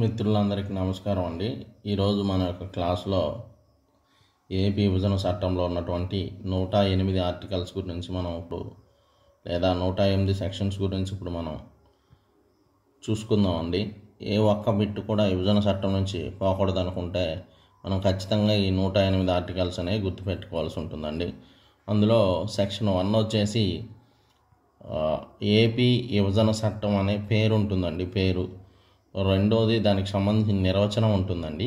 మిత్రులందరికీ నమస్కారం అండి ఈరోజు మన యొక్క క్లాస్లో ఏపీ విభజన చట్టంలో ఉన్నటువంటి నూట ఎనిమిది ఆర్టికల్స్ గురించి మనం ఇప్పుడు లేదా నూట ఎనిమిది సెక్షన్స్ గురించి ఇప్పుడు మనం చూసుకుందాం అండి ఏ ఒక్క బిట్టు కూడా విభజన చట్టం నుంచి పోకూడదు అనుకుంటే మనం ఖచ్చితంగా ఈ నూట ఎనిమిది ఆర్టికల్స్ అనేవి గుర్తుపెట్టుకోవాల్సి ఉంటుందండి అందులో సెక్షన్ వన్ వచ్చేసి ఏపీ విభజన చట్టం అనే పేరు ఉంటుందండి పేరు రెండోది దానికి సంబంధించిన నిర్వచనం ఉంటుందండి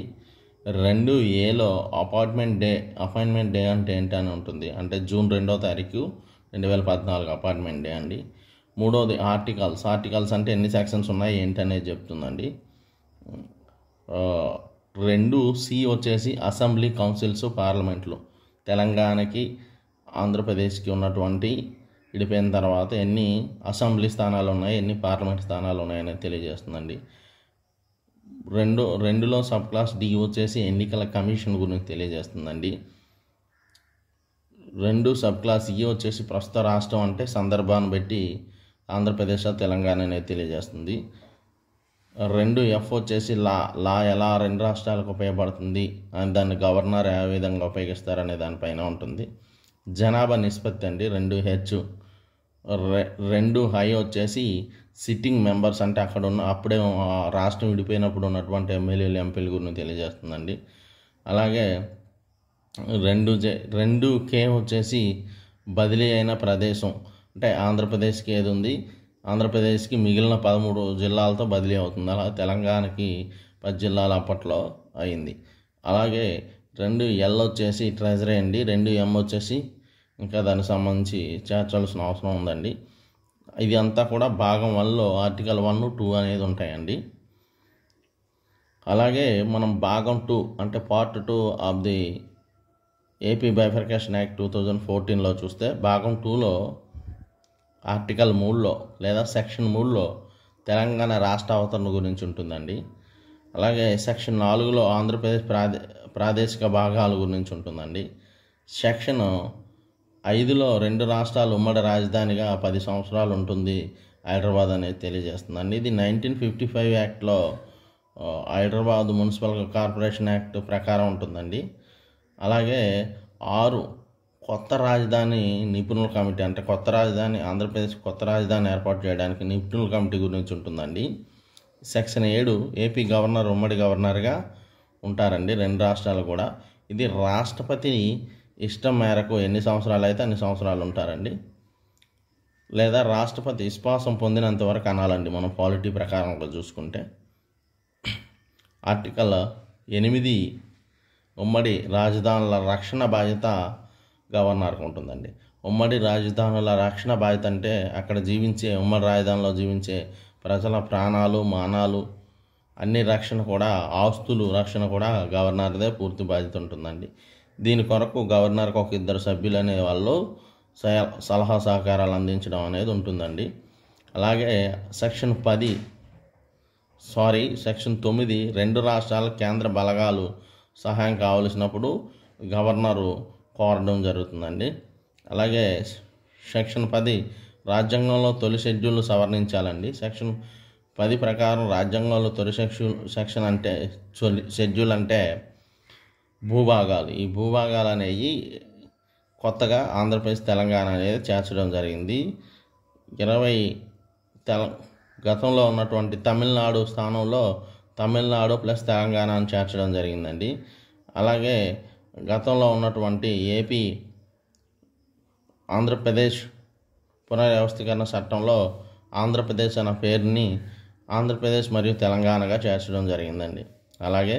రెండు ఏలో అపార్ట్మెంట్ డే అపాయింట్మెంట్ డే అంటే ఏంటి అని ఉంటుంది అంటే జూన్ రెండో తారీఖు రెండు వేల పద్నాలుగు అపార్ట్మెంట్ డే అండి మూడోది ఆర్టికల్స్ ఆర్టికల్స్ అంటే ఎన్ని సెక్షన్స్ ఉన్నాయి ఏంటనేది చెప్తుందండి రెండు సి వచ్చేసి అసెంబ్లీ కౌన్సిల్స్ పార్లమెంట్లు తెలంగాణకి ఆంధ్రప్రదేశ్కి ఉన్నటువంటి విడిపోయిన తర్వాత ఎన్ని అసెంబ్లీ స్థానాలు ఉన్నాయి ఎన్ని పార్లమెంట్ స్థానాలు ఉన్నాయని తెలియజేస్తుందండి రెండు రెండులో సబ్ క్లాస్ డి వచ్చేసి ఎన్నికల కమిషన్ గురించి తెలియజేస్తుందండి రెండు సబ్ క్లాస్ ఈ వచ్చేసి ప్రస్తుత రాష్ట్రం అంటే సందర్భాన్ని బట్టి ఆంధ్రప్రదేశ్ తెలంగాణ అనేది తెలియజేస్తుంది రెండు ఎఫ్ వచ్చేసి లా లా ఎలా రెండు రాష్ట్రాలకు ఉపయోగపడుతుంది అని దాన్ని గవర్నర్ ఏ విధంగా ఉపయోగిస్తారు అనే దానిపైన ఉంటుంది జనాభా నిష్పత్తి అండి రెండు హెచ్ రెండు హై వచ్చేసి సిట్టింగ్ మెంబర్స్ అంటే అక్కడ ఉన్న అప్పుడే రాష్ట్రం విడిపోయినప్పుడు ఉన్నటువంటి ఎమ్మెల్యేలు ఎంపీల గురించి తెలియజేస్తుందండి అలాగే రెండు రెండు కే వచ్చేసి బదిలీ అయిన ప్రదేశం అంటే ఆంధ్రప్రదేశ్కి ఏది ఉంది ఆంధ్రప్రదేశ్కి మిగిలిన పదమూడు జిల్లాలతో బదిలీ అవుతుంది అలా తెలంగాణకి పది జిల్లాలు అప్పట్లో అయింది అలాగే రెండు ఎల్ వచ్చేసి ట్రెజరీ అండి రెండు ఎం వచ్చేసి ఇంకా దానికి సంబంధించి చేర్చాల్సిన అవసరం ఉందండి ఇది అంతా కూడా భాగం వన్లో ఆర్టికల్ వన్ టూ అనేది ఉంటాయండి అలాగే మనం భాగం టూ అంటే part two of the AP bifurcation act two thousand ఫోర్టీన్లో చూస్తే భాగం టూలో ఆర్టికల్ మూడులో లేదా సెక్షన్ మూడులో తెలంగాణ రాష్ట్ర అవతరణ గురించి ఉంటుందండి అలాగే సెక్షన్ నాలుగులో ఆంధ్రప్రదేశ్ ప్రాదే ప్రాదేశిక భాగాల గురించి ఉంటుందండి సెక్షన్ ఐదులో రెండు రాష్ట్రాలు ఉమ్మడి రాజధానిగా పది సంవత్సరాలు ఉంటుంది హైదరాబాద్ అనేది తెలియజేస్తుంది అండి ఇది నైన్టీన్ ఫిఫ్టీ ఫైవ్ యాక్ట్లో హైదరాబాద్ మున్సిపల్ కార్పొరేషన్ యాక్ట్ ప్రకారం ఉంటుందండి అలాగే ఆరు కొత్త రాజధాని నిపుణుల కమిటీ అంటే కొత్త రాజధాని ఆంధ్రప్రదేశ్ కొత్త రాజధాని ఏర్పాటు చేయడానికి నిపుణుల కమిటీ గురించి ఉంటుందండి సెక్షన్ ఏడు ఏపీ గవర్నర్ ఉమ్మడి గవర్నర్గా ఉంటారండి రెండు రాష్ట్రాలు కూడా ఇది రాష్ట్రపతి ఇష్టం మేరకు ఎన్ని సంవత్సరాలు అయితే అన్ని సంవత్సరాలు ఉంటారండి లేదా రాష్ట్రపతి విశ్వాసం పొందినంత వరకు అనాలండి మనం పాలిటీ ప్రకారంగా చూసుకుంటే ఆర్టికల్ ఎనిమిది ఉమ్మడి రాజధానుల రక్షణ బాధ్యత గవర్నర్కు ఉంటుందండి ఉమ్మడి రాజధానుల రక్షణ బాధ్యత అంటే అక్కడ జీవించే ఉమ్మడి రాజధానిలో జీవించే ప్రజల ప్రాణాలు మానాలు అన్ని రక్షణ కూడా ఆస్తులు రక్షణ కూడా గవర్నర్దే పూర్తి బాధ్యత ఉంటుందండి దీని కొరకు గవర్నర్కి ఒక ఇద్దరు సభ్యులు అనే వాళ్ళు సలహా సహకారాలు అందించడం అనేది ఉంటుందండి అలాగే సెక్షన్ పది సారీ సెక్షన్ తొమ్మిది రెండు రాష్ట్రాల కేంద్ర బలగాలు సహాయం కావలసినప్పుడు గవర్నరు కోరడం జరుగుతుందండి అలాగే సెక్షన్ పది రాజ్యాంగంలో తొలి షెడ్యూల్ సవరణించాలండి సెక్షన్ పది ప్రకారం రాజ్యాంగంలో తొలి సెక్షన్ సెక్షన్ అంటే షెడ్యూల్ అంటే భూభాగాలు ఈ భూభాగాలు అనేవి కొత్తగా ఆంధ్రప్రదేశ్ తెలంగాణ అనేది చేర్చడం జరిగింది ఇరవై తెల గతంలో ఉన్నటువంటి తమిళనాడు స్థానంలో తమిళనాడు ప్లస్ తెలంగాణను చేర్చడం జరిగిందండి అలాగే గతంలో ఉన్నటువంటి ఏపీ ఆంధ్రప్రదేశ్ పునర్వ్యవస్థీకరణ చట్టంలో ఆంధ్రప్రదేశ్ అన్న పేరుని ఆంధ్రప్రదేశ్ మరియు తెలంగాణగా చేర్చడం జరిగిందండి అలాగే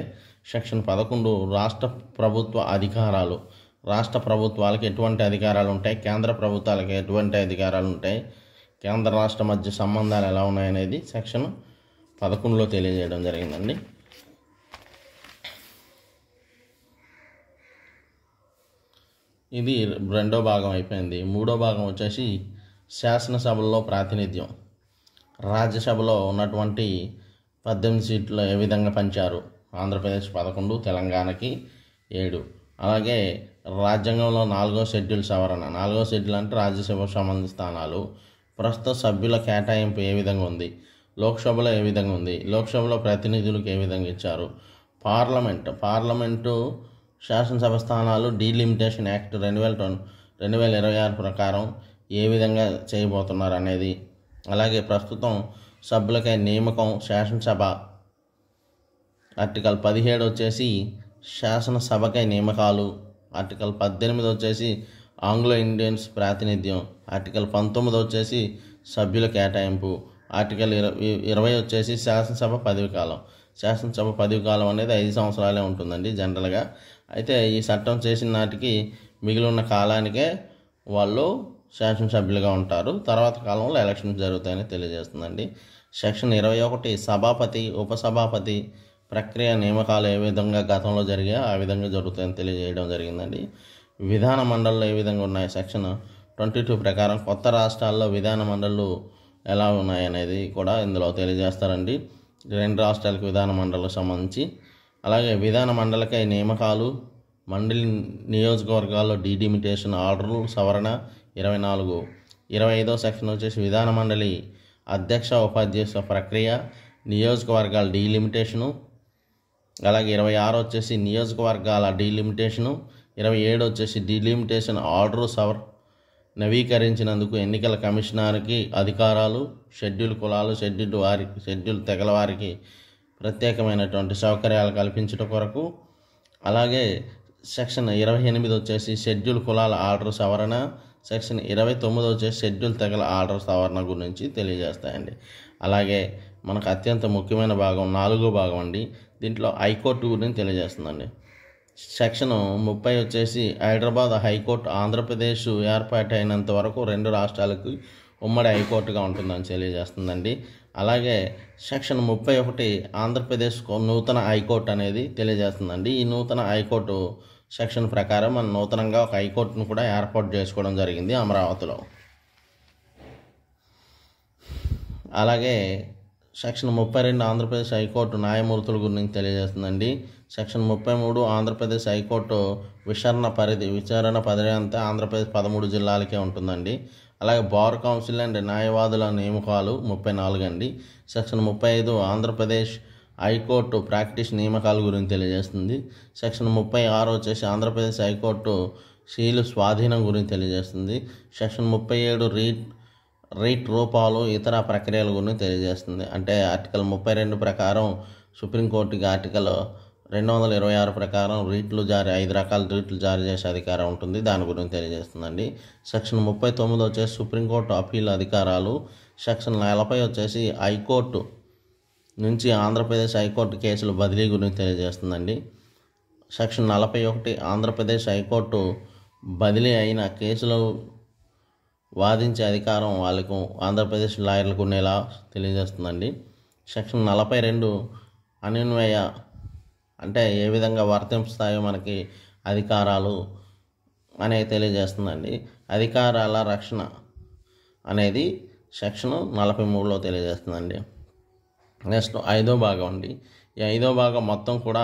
సెక్షన్ పదకొండు రాష్ట్ర ప్రభుత్వ అధికారాలు రాష్ట్ర ప్రభుత్వాలకు ఎటువంటి అధికారాలు ఉంటాయి కేంద్ర ప్రభుత్వాలకు ఎటువంటి అధికారాలు ఉంటాయి కేంద్ర రాష్ట్ర మధ్య సంబంధాలు ఎలా ఉన్నాయనేది సెక్షన్ పదకొండులో తెలియజేయడం జరిగిందండి ఇది రెండో భాగం అయిపోయింది మూడో భాగం వచ్చేసి శాసనసభల్లో ప్రాతినిధ్యం రాజ్యసభలో ఉన్నటువంటి పద్దెనిమిది సీట్లు ఏ విధంగా పంచారు ఆంధ్రప్రదేశ్ పదకొండు తెలంగాణకి ఏడు అలాగే రాజ్యాంగంలో నాలుగో షెడ్యూల్ సవరణ నాలుగో షెడ్యూల్ అంటే రాజ్యసభ సంబంధ స్థానాలు ప్రస్తుత సభ్యుల కేటాయింపు ఏ విధంగా ఉంది లోక్సభలో ఏ విధంగా ఉంది లోక్సభలో ప్రతినిధులకు ఏ విధంగా ఇచ్చారు పార్లమెంట్ పార్లమెంటు శాసనసభ స్థానాలు డీలిమిటేషన్ యాక్ట్ రెండు వేల ట్వంటీ రెండు వేల ఇరవై ఆరు ప్రకారం ఏ విధంగా చేయబోతున్నారు అనేది అలాగే ప్రస్తుతం సభ్యులకై నియామకం శాసనసభ ఆర్టికల్ పదిహేడు వచ్చేసి శాసనసభకై నియమకాలు ఆర్టికల్ పద్దెనిమిది వచ్చేసి ఆంగ్లో ఇండియన్స్ ప్రాతినిధ్యం ఆర్టికల్ పంతొమ్మిది వచ్చేసి సభ్యుల కేటాయింపు ఆర్టికల్ ఇరవై ఇరవై వచ్చేసి శాసనసభ పదవి కాలం శాసనసభ పదవి కాలం అనేది ఐదు సంవత్సరాలే ఉంటుందండి జనరల్గా అయితే ఈ చట్టం చేసిన నాటికి మిగిలి ఉన్న కాలానికే వాళ్ళు శాసనసభ్యులుగా ఉంటారు తర్వాత కాలంలో ఎలక్షన్స్ జరుగుతాయని తెలియజేస్తుందండి సెక్షన్ ఇరవై ఒకటి సభాపతి ఉపసభాపతి ప్రక్రియ నియామకాలు ఏ విధంగా గతంలో జరిగాయో ఆ విధంగా జరుగుతాయని తెలియజేయడం జరిగిందండి విధాన మండళ్ళు ఏ విధంగా ఉన్నాయి సెక్షన్ ట్వంటీ టూ ప్రకారం కొత్త రాష్ట్రాల్లో విధాన మండళ్ళు ఎలా ఉన్నాయనేది కూడా ఇందులో తెలియజేస్తారండి రెండు రాష్ట్రాలకు విధాన మండలకు సంబంధించి అలాగే విధాన మండలికై నియామకాలు మండలి నియోజకవర్గాల్లో డీడిమిటేషన్ ఆర్డర్లు సవరణ ఇరవై నాలుగు ఇరవై ఐదో సెక్షన్ వచ్చేసి విధాన మండలి అధ్యక్ష ఉపాధ్యక్ష ప్రక్రియ నియోజకవర్గాల డీలిమిటేషను అలాగే ఇరవై ఆరు వచ్చేసి నియోజకవర్గాల డీలిమిటేషను ఇరవై ఏడు వచ్చేసి డీలిమిటేషన్ ఆర్డర్ సవర్ నవీకరించినందుకు ఎన్నికల కమిషనర్కి అధికారాలు షెడ్యూల్ కులాలు షెడ్యూల్ వారికి షెడ్యూల్ తెగల వారికి ప్రత్యేకమైనటువంటి సౌకర్యాలు కల్పించట కొరకు అలాగే సెక్షన్ ఇరవై ఎనిమిది వచ్చేసి షెడ్యూల్ కులాల ఆర్డర్ సవరణ సెక్షన్ ఇరవై తొమ్మిది వచ్చేసి షెడ్యూల్ తెగల ఆర్డర్ సవరణ గురించి తెలియజేస్తాయండి అలాగే మనకు అత్యంత ముఖ్యమైన భాగం నాలుగో భాగం అండి దీంట్లో హైకోర్టు గురించి తెలియజేస్తుందండి సెక్షన్ ముప్పై వచ్చేసి హైదరాబాద్ హైకోర్టు ఆంధ్రప్రదేశ్ ఏర్పాటైనంత వరకు రెండు రాష్ట్రాలకు ఉమ్మడి హైకోర్టుగా ఉంటుందని తెలియజేస్తుందండి అలాగే సెక్షన్ ముప్పై ఒకటి ఆంధ్రప్రదేశ్ నూతన హైకోర్టు అనేది తెలియజేస్తుందండి ఈ నూతన హైకోర్టు సెక్షన్ ప్రకారం మనం నూతనంగా ఒక హైకోర్టును కూడా ఏర్పాటు చేసుకోవడం జరిగింది అమరావతిలో అలాగే సెక్షన్ ముప్పై రెండు ఆంధ్రప్రదేశ్ హైకోర్టు న్యాయమూర్తుల గురించి తెలియజేస్తుందండి సెక్షన్ ముప్పై మూడు ఆంధ్రప్రదేశ్ హైకోర్టు విచారణ పరిధి విచారణ పరిధి అంతా ఆంధ్రప్రదేశ్ పదమూడు జిల్లాలకే ఉంటుందండి అలాగే బార్ కౌన్సిల్ అండ్ న్యాయవాదుల నియామకాలు ముప్పై నాలుగు అండి సెక్షన్ ముప్పై ఐదు ఆంధ్రప్రదేశ్ హైకోర్టు ప్రాక్టీస్ నియామకాల గురించి తెలియజేస్తుంది సెక్షన్ ముప్పై ఆరు వచ్చేసి ఆంధ్రప్రదేశ్ హైకోర్టు సీలు స్వాధీనం గురించి తెలియజేస్తుంది సెక్షన్ ముప్పై ఏడు రీట్ రీట్ రూపాలు ఇతర ప్రక్రియల గురించి తెలియజేస్తుంది అంటే ఆర్టికల్ ముప్పై రెండు ప్రకారం సుప్రీంకోర్టుకి ఆర్టికల్ రెండు వందల ఇరవై ఆరు ప్రకారం రీట్లు జారీ ఐదు రకాల రీట్లు జారీ చేసే అధికారం ఉంటుంది దాని గురించి తెలియజేస్తుందండి సెక్షన్ ముప్పై తొమ్మిది వచ్చేసి సుప్రీంకోర్టు అప్పీల్ అధికారాలు సెక్షన్ నలభై వచ్చేసి హైకోర్టు నుంచి ఆంధ్రప్రదేశ్ హైకోర్టు కేసులు బదిలీ గురించి తెలియజేస్తుందండి సెక్షన్ నలభై ఒకటి ఆంధ్రప్రదేశ్ హైకోర్టు బదిలీ అయిన కేసులు వాదించే అధికారం వాళ్ళకు ఆంధ్రప్రదేశ్ లాయర్లకు ఉండేలా తెలియజేస్తుందండి సెక్షన్ నలభై రెండు అనిన్వయ అంటే ఏ విధంగా వర్తింపుతాయో మనకి అధికారాలు అనేది తెలియజేస్తుందండి అధికారాల రక్షణ అనేది సెక్షన్ నలభై మూడులో తెలియజేస్తుందండి నెక్స్ట్ ఐదో భాగం అండి ఈ ఐదో భాగం మొత్తం కూడా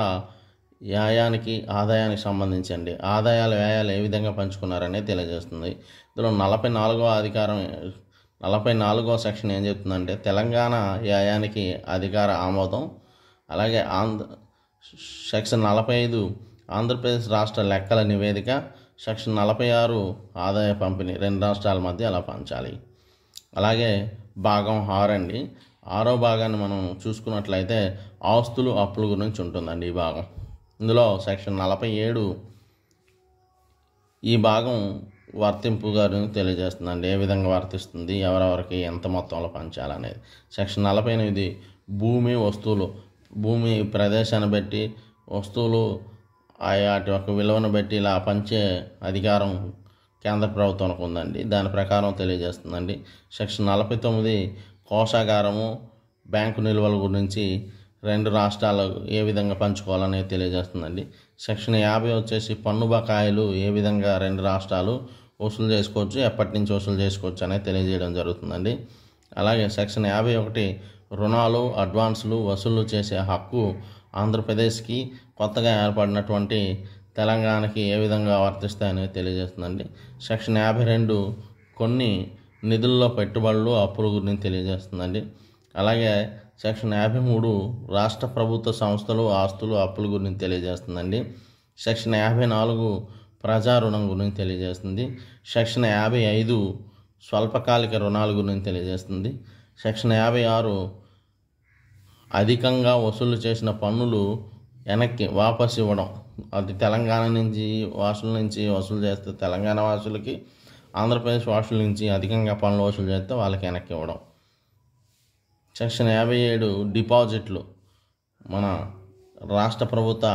వ్యాయానికి ఆదాయానికి సంబంధించండి ఆదాయాలు వ్యాయాలు ఏ విధంగా పంచుకున్నారనే తెలియజేస్తుంది ఇందులో నలభై నాలుగో అధికారం నలభై నాలుగో సెక్షన్ ఏం చెప్తుందంటే తెలంగాణ వ్యాయానికి అధికార ఆమోదం అలాగే ఆంధ్ర సెక్షన్ నలభై ఐదు ఆంధ్రప్రదేశ్ రాష్ట్ర లెక్కల నివేదిక సెక్షన్ నలభై ఆరు ఆదాయ పంపిణీ రెండు రాష్ట్రాల మధ్య అలా పంచాలి అలాగే భాగం ఆరు అండి ఆరో భాగాన్ని మనం చూసుకున్నట్లయితే ఆస్తులు అప్పుల గురించి ఉంటుందండి ఈ భాగం ఇందులో సెక్షన్ నలభై ఏడు ఈ భాగం వర్తింపు గారిని తెలియజేస్తుందండి ఏ విధంగా వర్తిస్తుంది ఎవరెవరికి ఎంత మొత్తంలో పంచాలనేది సెక్షన్ నలభై ఎనిమిది భూమి వస్తువులు భూమి ప్రదేశాన్ని బట్టి వస్తువులు వాటి యొక్క విలువను బట్టి ఇలా పంచే అధికారం కేంద్ర ప్రభుత్వానికి ఉందండి దాని ప్రకారం తెలియజేస్తుందండి సెక్షన్ నలభై తొమ్మిది కోశాగారము బ్యాంకు నిల్వల గురించి రెండు రాష్ట్రాలు ఏ విధంగా పంచుకోవాలనేది తెలియజేస్తుందండి సెక్షన్ యాభై వచ్చేసి పన్ను బకాయిలు ఏ విధంగా రెండు రాష్ట్రాలు వసూలు చేసుకోవచ్చు ఎప్పటి నుంచి వసూలు చేసుకోవచ్చు అనేది తెలియజేయడం జరుగుతుందండి అలాగే సెక్షన్ యాభై ఒకటి రుణాలు అడ్వాన్సులు వసూలు చేసే హక్కు ఆంధ్రప్రదేశ్కి కొత్తగా ఏర్పడినటువంటి తెలంగాణకి ఏ విధంగా వర్తిస్తాయనేది తెలియజేస్తుందండి సెక్షన్ యాభై రెండు కొన్ని నిధుల్లో పెట్టుబడులు అప్పుల గురించి తెలియజేస్తుందండి అలాగే సెక్షన్ యాభై మూడు రాష్ట్ర ప్రభుత్వ సంస్థలు ఆస్తులు అప్పుల గురించి తెలియజేస్తుందండి సెక్షన్ యాభై నాలుగు ప్రజా రుణం గురించి తెలియజేస్తుంది సెక్షన్ యాభై ఐదు స్వల్పకాలిక రుణాల గురించి తెలియజేస్తుంది సెక్షన్ యాభై ఆరు అధికంగా వసూలు చేసిన పన్నులు వెనక్కి వాపస్ ఇవ్వడం అది తెలంగాణ నుంచి వాసుల నుంచి వసూలు చేస్తే తెలంగాణ వాసులకి ఆంధ్రప్రదేశ్ వాసుల నుంచి అధికంగా పనులు వసూలు చేస్తే వాళ్ళకి వెనక్కి ఇవ్వడం సెక్షన్ యాభై ఏడు డిపాజిట్లు మన రాష్ట్ర ప్రభుత్వ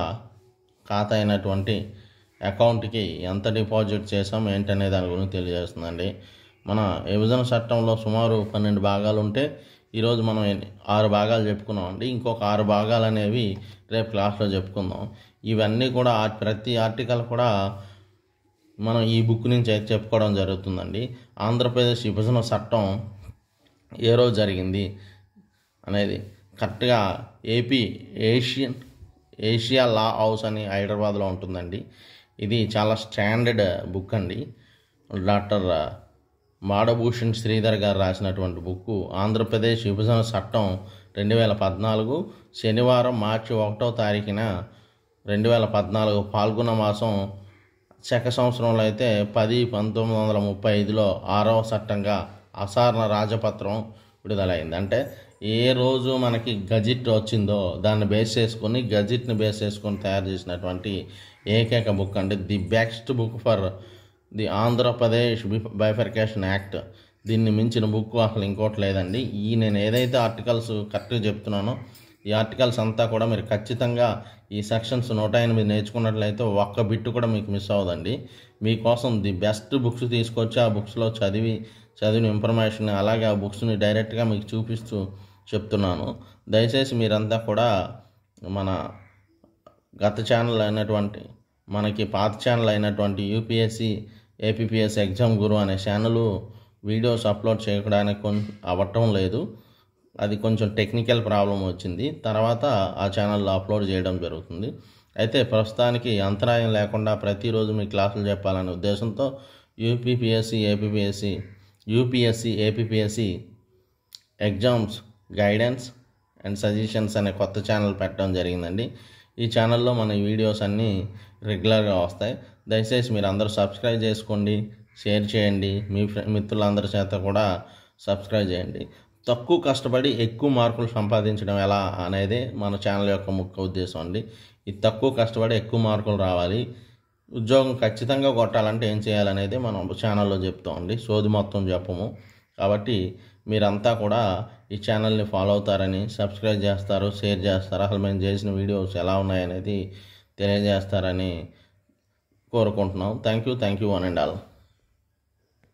ఖాతా అయినటువంటి అకౌంట్కి ఎంత డిపాజిట్ చేసాం ఏంటనే దాని గురించి తెలియజేస్తుందండి మన విభజన చట్టంలో సుమారు పన్నెండు భాగాలు ఉంటే ఈరోజు మనం ఆరు భాగాలు చెప్పుకున్నాం అండి ఇంకొక ఆరు భాగాలు అనేవి రేపు క్లాస్లో చెప్పుకుందాం ఇవన్నీ కూడా ప్రతి ఆర్టికల్ కూడా మనం ఈ బుక్ నుంచి అయితే చెప్పుకోవడం జరుగుతుందండి ఆంధ్రప్రదేశ్ విభజన చట్టం ఏ రోజు జరిగింది అనేది కరెక్ట్గా AP Asian Asia law house అని హైదరాబాద్లో ఉంటుందండి ఇది చాలా స్టాండర్డ్ బుక్ అండి డాక్టర్ మాడభూషణ్ శ్రీధర్ గారు రాసినటువంటి బుక్ ఆంధ్రప్రదేశ్ విభజన చట్టం రెండు వేల పద్నాలుగు శనివారం మార్చి ఒకటో తారీఖున రెండు వేల పద్నాలుగు పాల్గొన మాసం చెక్క సంవత్సరంలో అయితే పది పంతొమ్మిది వందల ముప్పై ఐదులో ఆరవ చట్టంగా అసారణ రాజపత్రం విడుదలైంది అంటే ఏ రోజు మనకి గజిట్ వచ్చిందో దాన్ని బేస్ చేసుకొని గజిట్ని బేస్ చేసుకొని తయారు చేసినటువంటి ఏకైక బుక్ అంటే the best book for the Andhra Pradesh bifurcation act దీన్ని మించిన బుక్ అసలు ఇంకోటి లేదండి ఈ నేను ఏదైతే ఆర్టికల్స్ కరెక్ట్గా చెప్తున్నానో ఈ ఆర్టికల్స్ అంతా కూడా మీరు ఖచ్చితంగా ఈ సెక్షన్స్ నూట ఎనిమిది నేర్చుకున్నట్లయితే ఒక్క బిట్టు కూడా మీకు మిస్ అవ్వదండి మీకోసం ది బెస్ట్ బుక్స్ తీసుకొచ్చి ఆ బుక్స్లో చదివి చదివిన ఇన్ఫర్మేషన్ అలాగే ఆ బుక్స్ని డైరెక్ట్గా మీకు చూపిస్తూ చెప్తున్నాను దయచేసి మీరంతా కూడా మన గత ఛానల్ అయినటువంటి మనకి పాత ఛానల్ అయినటువంటి యూపీఎస్సి ఏపీపీఎస్ ఎగ్జామ్ గురు అనే ఛానల్ వీడియోస్ అప్లోడ్ చేయడానికి కొంచెం అవ్వటం లేదు అది కొంచెం టెక్నికల్ ప్రాబ్లం వచ్చింది తర్వాత ఆ ఛానల్లో అప్లోడ్ చేయడం జరుగుతుంది అయితే ప్రస్తుతానికి అంతరాయం లేకుండా ప్రతిరోజు మీ క్లాసులు చెప్పాలనే ఉద్దేశంతో UPPSC APPSC UPSC APPSC exams guidance and suggestions అనే కొత్త ఛానల్ పెట్టడం జరిగిందండి ఈ ఛానల్లో మన వీడియోస్ అన్నీ రెగ్యులర్గా వస్తాయి దయచేసి మీరు అందరూ సబ్స్క్రైబ్ చేసుకోండి షేర్ చేయండి మీ మిత్రులందరి చేత కూడా సబ్స్క్రైబ్ చేయండి తక్కువ కష్టపడి ఎక్కువ మార్కులు సంపాదించడం ఎలా అనేది మన ఛానల్ యొక్క ముఖ్య ఉద్దేశం అండి ఈ తక్కువ కష్టపడి ఎక్కువ మార్కులు రావాలి ఉద్యోగం ఖచ్చితంగా కొట్టాలంటే ఏం చేయాలనేది మనం ఛానల్లో చెప్తామండి సోది మొత్తం చెప్పము కాబట్టి మీరంతా కూడా ఈ ఛానల్ని ఫాలో అవుతారని సబ్స్క్రైబ్ చేస్తారు షేర్ చేస్తారు అసలు మేము చేసిన వీడియోస్ ఎలా ఉన్నాయనేది తెలియజేస్తారని కోరుకుంటున్నాం thank you thank you one and all